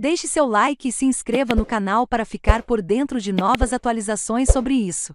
Deixe seu like e se inscreva no canal para ficar por dentro de novas atualizações sobre isso.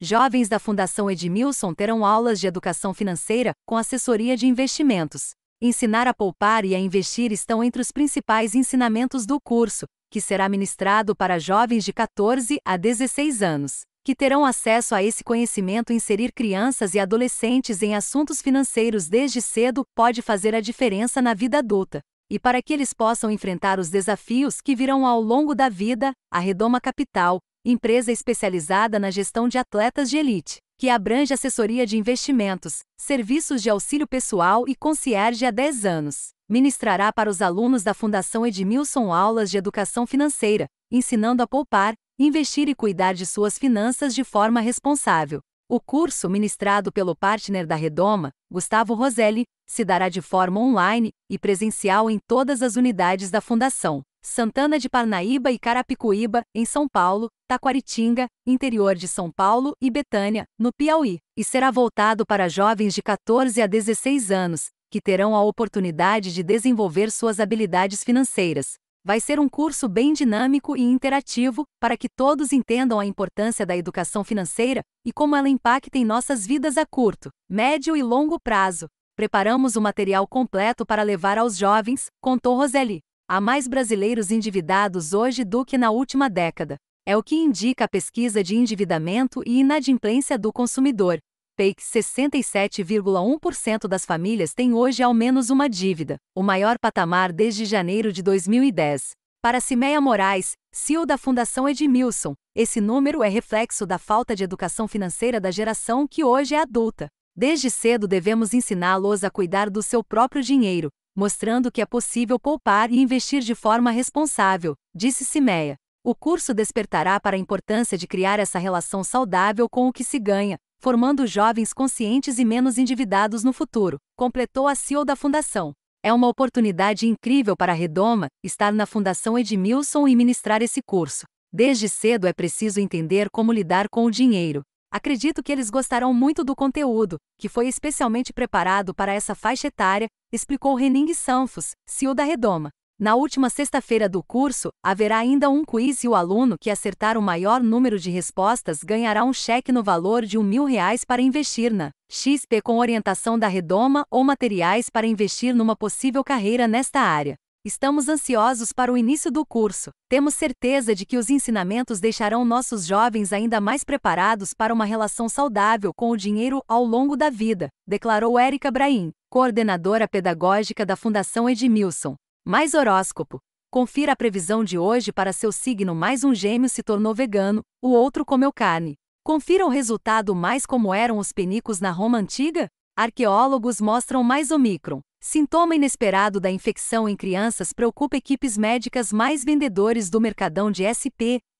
Jovens da Fundação Edmilson terão aulas de educação financeira com assessoria de investimentos. Ensinar a poupar e a investir estão entre os principais ensinamentos do curso, que será ministrado para jovens de 14 a 16 anos, que terão acesso a esse conhecimento. Inserir crianças e adolescentes em assuntos financeiros desde cedo pode fazer a diferença na vida adulta e para que eles possam enfrentar os desafios que virão ao longo da vida, a Redoma Capital, empresa especializada na gestão de atletas de elite, que abrange assessoria de investimentos, serviços de auxílio pessoal e concierge há 10 anos, ministrará para os alunos da Fundação Edmilson aulas de educação financeira, ensinando a poupar, investir e cuidar de suas finanças de forma responsável, o curso ministrado pelo partner da Redoma, Gustavo Roselli, se dará de forma online e presencial em todas as unidades da Fundação. Santana de Parnaíba e Carapicuíba, em São Paulo, Taquaritinga, interior de São Paulo e Betânia, no Piauí, e será voltado para jovens de 14 a 16 anos, que terão a oportunidade de desenvolver suas habilidades financeiras, vai ser um curso bem dinâmico e interativo para que todos entendam a importância da educação financeira e como ela impacta em nossas vidas a curto, médio e longo prazo. Preparamos o material completo para levar aos jovens, contou Roseli. Há mais brasileiros endividados hoje do que na última década. É o que indica a pesquisa de endividamento e inadimplência do consumidor, PEIC, 67,1% das famílias têm hoje ao menos uma dívida, o maior patamar desde janeiro de 2010. Para Cimeia Moraes, CEO da Fundação Edmilson, esse número é reflexo da falta de educação financeira da geração que hoje é adulta. Desde cedo devemos ensiná-los a cuidar do seu próprio dinheiro, mostrando que é possível poupar e investir de forma responsável, disse Cimeia. O curso despertará para a importância de criar essa relação saudável com o que se ganha, formando jovens conscientes e menos endividados no futuro, completou a CEO da fundação. É uma oportunidade incrível para a Redoma estar na Fundação Edmilson e ministrar esse curso. Desde cedo é preciso entender como lidar com o dinheiro. Acredito que eles gostarão muito do conteúdo, que foi especialmente preparado para essa faixa etária, explicou Renning Sanfos, CEO da Redoma. Na última sexta-feira do curso, haverá ainda um quiz e o aluno que acertar o maior número de respostas ganhará um cheque no valor de R$ 1.000 para investir na XP com orientação da Redoma ou materiais para investir numa possível carreira nesta área. Estamos ansiosos para o início do curso. Temos certeza de que os ensinamentos deixarão nossos jovens ainda mais preparados para uma relação saudável com o dinheiro ao longo da vida, declarou Érica Braim, coordenadora pedagógica da Fundação Edmilson. Mais horóscopo. Confira a previsão de hoje para seu signo. Mais um gêmeo se tornou vegano, o outro comeu carne. Confira o resultado mais como eram os penicos na Roma antiga? Arqueólogos mostram mais Omicron. Sintoma inesperado da infecção em crianças preocupa equipes médicas mais vendedores do mercadão de SP,